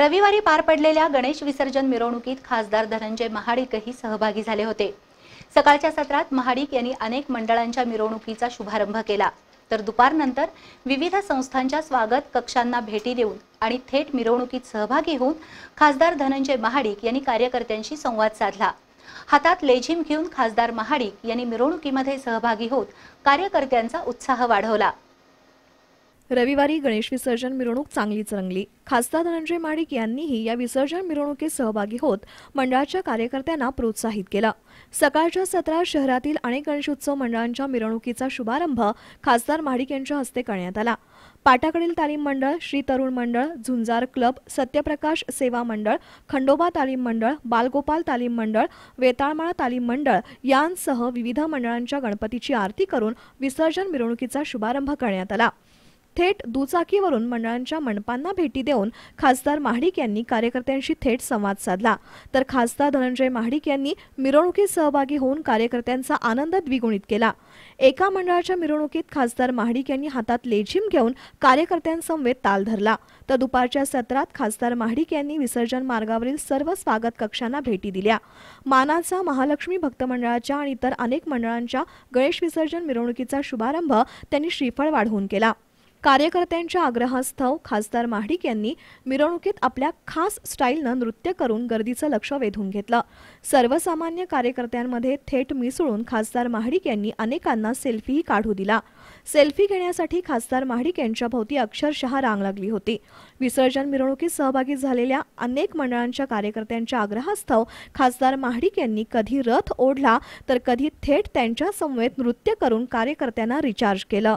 रविवारी पार पडलेल्या गणेश विसर्जन मिरवणुकीत खासदार धनंजय महाडिकही सहभागी झाले होते सकाळच्या सत्रात महाडिक यांनी अनेक मंडळांच्या मिरवणुकीचा शुभारंभ केला तर दुपारनंतर विविध संस्थांच्या स्वागत कक्षांना भेटी देऊन आणि थेट मिरवणुकीत सहभागी होऊन खासदार धनंजय महाडिक यांनी कार्यकर्त्यांशी संवाद साधला हातात लेझिम घेऊन खासदार महाडिक यांनी मिरवणुकीमध्ये सहभागी होत कार्यकर्त्यांचा उत्साह वाढवला रविवारी गणेश विसर्जन मिरवणूक चांगलीच रंगली खासदार धनंजय माडिक यांनीही या विसर्जन मिरवणुकीत सहभागी होत मंडळाच्या कार्यकर्त्यांना प्रोत्साहित केलं सकाळच्या सत्रात शहरातील अनेक गणेशोत्सव मंडळांच्या मिरवणुकीचा शुभारंभ खासदार माडिक यांच्या हस्ते करण्यात आला पाटाकडील तालीम मंडळ श्री तरुण मंडळ झुंजार क्लब सत्यप्रकाश सेवा मंडळ खंडोबा तालीम मंडळ बालगोपाल तालीम मंडळ वेताळमाळा तालीम मंडळ यांसह विविध मंडळांच्या गणपतीची आरती करून विसर्जन मिरवणुकीचा शुभारंभ करण्यात आला थेट दुचाकीवरून मंडळांच्या मंडपांना भेटी देऊन खासदार महाडिक यांनी कार्यकर्त्यांशी थेट संवाद साधला तर खासदार धनंजय महाडिक यांनी मिरवणुकीत सहभागी होऊन कार्यकर्त्यांचा आनंद द्विगुणित केला एका मंडळाच्या मिरवणुकीत खासदार महाडिक यांनी हातात लेझिम घेऊन कार्यकर्त्यांसमवेत ताल धरला तर दुपारच्या सत्रात खासदार महाडिक यांनी विसर्जन मार्गावरील सर्व स्वागत कक्षांना भेटी दिल्या मानाचा महालक्ष्मी भक्त मंडळाच्या आणि इतर अनेक मंडळांच्या गणेश विसर्जन मिरवणुकीचा शुभारंभ त्यांनी श्रीफळ वाढवून केला कार्यकर्त्यांच्या आग्रहास्थव खासदार महाडिक यांनी मिरवणुकीत आपल्या खास स्टाईलनं नृत्य करून गर्दीचं लक्ष वेधून घेतलं सर्वसामान्य कार्यकर्त्यांमध्ये थेट मिसळून खासदार महाडिक यांनी अनेकांना सेल्फीही काढू दिला सेल्फी घेण्यासाठी खासदार महाडिक यांच्या भोवती अक्षरशः रांग लागली होती विसर्जन मिरवणुकीत सहभागी झालेल्या अनेक मंडळांच्या कार्यकर्त्यांच्या आग्रहास्तव खासदार महाडिक यांनी कधी रथ ओढला तर कधी थेट त्यांच्या समवेत नृत्य करून कार्यकर्त्यांना रिचार्ज केलं